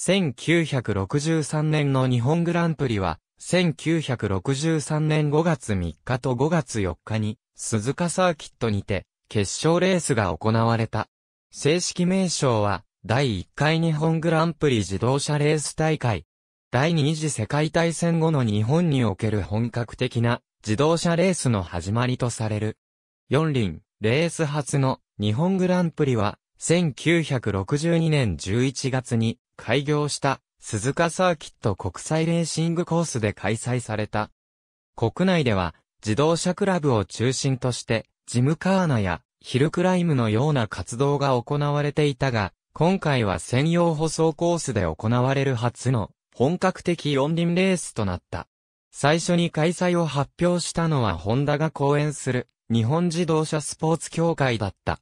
1963年の日本グランプリは、1963年5月3日と5月4日に、鈴鹿サーキットにて、決勝レースが行われた。正式名称は、第1回日本グランプリ自動車レース大会。第二次世界大戦後の日本における本格的な自動車レースの始まりとされる。四輪、レース初の日本グランプリは1962年11月に開業した鈴鹿サーキット国際レーシングコースで開催された。国内では自動車クラブを中心としてジムカーナやヒルクライムのような活動が行われていたが、今回は専用舗装コースで行われる初の本格的四輪レースとなった。最初に開催を発表したのはホンダが講演する日本自動車スポーツ協会だった。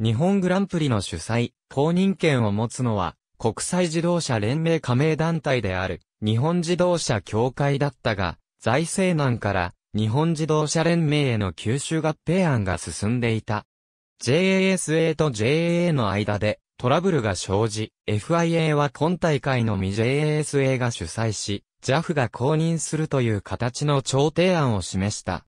日本グランプリの主催、公認権を持つのは国際自動車連盟加盟団体である日本自動車協会だったが、財政難から日本自動車連盟への吸収合併案が進んでいた。JASA と JAA の間でトラブルが生じ、FIA は今大会のみ JASA が主催し、JAF が公認するという形の調停案を示した。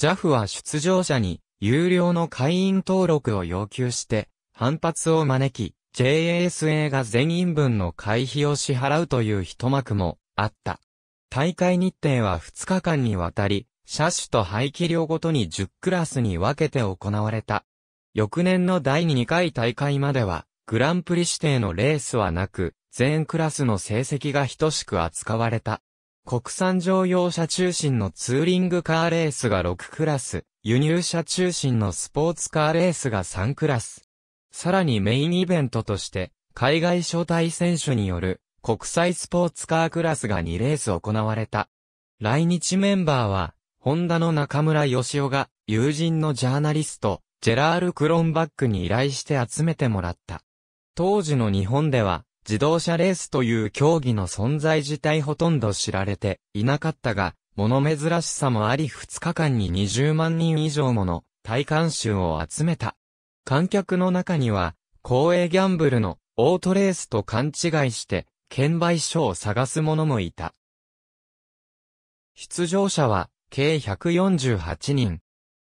JAF は出場者に有料の会員登録を要求して、反発を招き、JSA が全員分の会費を支払うという一幕もあった。大会日程は2日間にわたり、車種と排気量ごとに10クラスに分けて行われた。翌年の第2回大会までは、グランプリ指定のレースはなく、全クラスの成績が等しく扱われた。国産乗用車中心のツーリングカーレースが6クラス、輸入車中心のスポーツカーレースが3クラス、さらにメインイベントとして、海外招待選手による国際スポーツカークラスが2レース行われた。来日メンバーは、ホンダの中村義雄が友人のジャーナリスト、ジェラール・クロンバックに依頼して集めてもらった。当時の日本では、自動車レースという競技の存在自体ほとんど知られていなかったが、物珍しさもあり2日間に20万人以上もの体感集を集めた。観客の中には、公営ギャンブルのオートレースと勘違いして、券売所を探す者もいた。出場者は、計148人。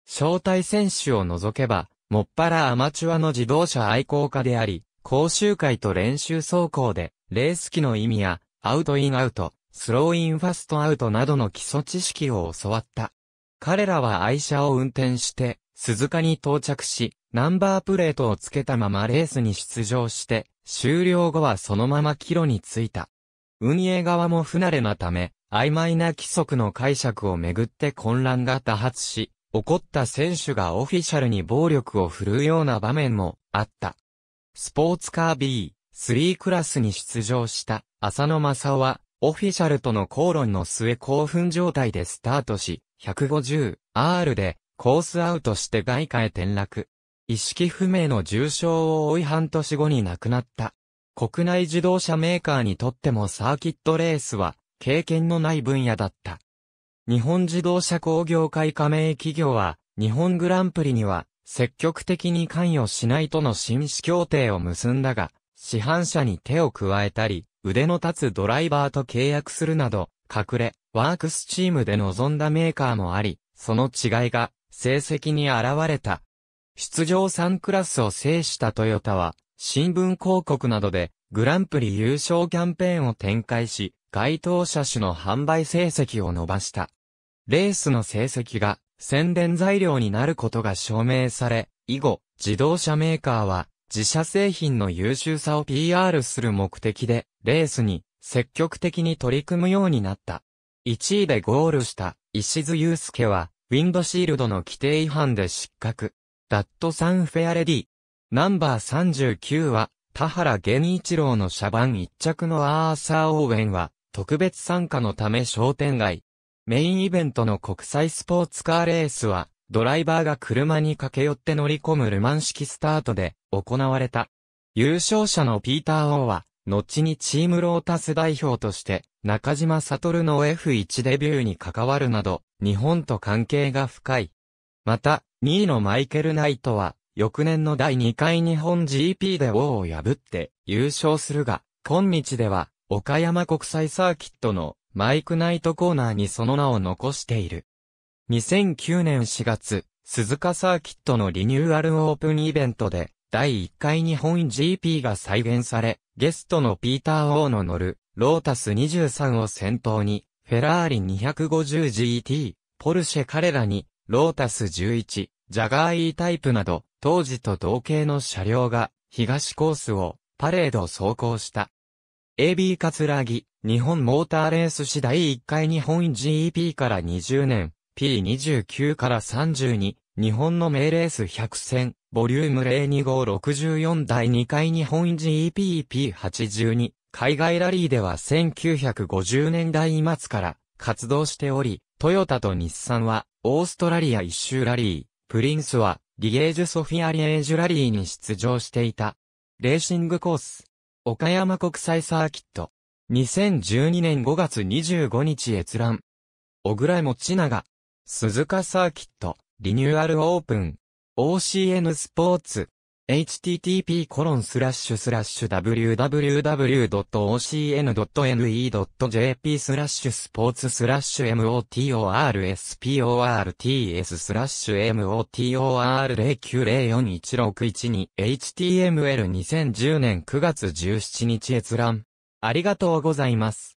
招待選手を除けば、もっぱらアマチュアの自動車愛好家であり、講習会と練習走行で、レース機の意味や、アウトインアウト、スローインファストアウトなどの基礎知識を教わった。彼らは愛車を運転して、鈴鹿に到着し、ナンバープレートをつけたままレースに出場して、終了後はそのまま帰路に着いた。運営側も不慣れなため、曖昧な規則の解釈をめぐって混乱が多発し、怒った選手がオフィシャルに暴力を振るうような場面もあった。スポーツカー B、3クラスに出場した浅野正夫は、オフィシャルとの口論の末興奮状態でスタートし、150R でコースアウトして外貨へ転落。意識不明の重傷を負い半年後に亡くなった。国内自動車メーカーにとってもサーキットレースは経験のない分野だった。日本自動車工業会加盟企業は日本グランプリには積極的に関与しないとの紳士協定を結んだが、市販車に手を加えたり、腕の立つドライバーと契約するなど、隠れ、ワークスチームで臨んだメーカーもあり、その違いが成績に現れた。出場3クラスを制したトヨタは、新聞広告などで、グランプリ優勝キャンペーンを展開し、該当車種の販売成績を伸ばした。レースの成績が宣伝材料になることが証明され、以後、自動車メーカーは自社製品の優秀さを PR する目的で、レースに積極的に取り組むようになった。1位でゴールした石津祐介は、ウィンドシールドの規定違反で失格。ダットサンフェアレディ。ナンバー39は、田原源一郎の車番一着のアーサー・オーウェンは、特別参加のため商店街。メインイベントの国際スポーツカーレースは、ドライバーが車に駆け寄って乗り込むルマン式スタートで行われた。優勝者のピーター・オーは、後にチームロータス代表として、中島悟の F1 デビューに関わるなど、日本と関係が深い。また、2位のマイケル・ナイトは、翌年の第2回日本 GP で王を破って優勝するが、今日では、岡山国際サーキットのマイクナイトコーナーにその名を残している。2009年4月、鈴鹿サーキットのリニューアルオープンイベントで、第1回日本 GP が再現され、ゲストのピーター・オーの乗る、ロータス23を先頭に、フェラーリ 250GT、ポルシェ彼らに、ロータス11、ジャガー E タイプなど、当時と同型の車両が、東コースを、パレード走行した。AB カツラギ、日本モーターレース次第1回日本 GEP から20年、P29 から32、日本の名レース100戦、ボリューム02564第2回日本 GEPP82、海外ラリーでは1950年代末から活動しており、トヨタと日産はオーストラリア一周ラリー、プリンスはリゲージュソフィアリエージュラリーに出場していた。レーシングコース、岡山国際サーキット。2012年5月25日閲覧。小倉持長、鈴鹿サーキット、リニューアルオープン、OCN スポーツ。http://www.ocn.ne.jp スラッシュスポーツスラッシュ m o t o r s p o r t s スラッシュ motor0904161 2 html2010 年9月17日閲覧。ありがとうございます。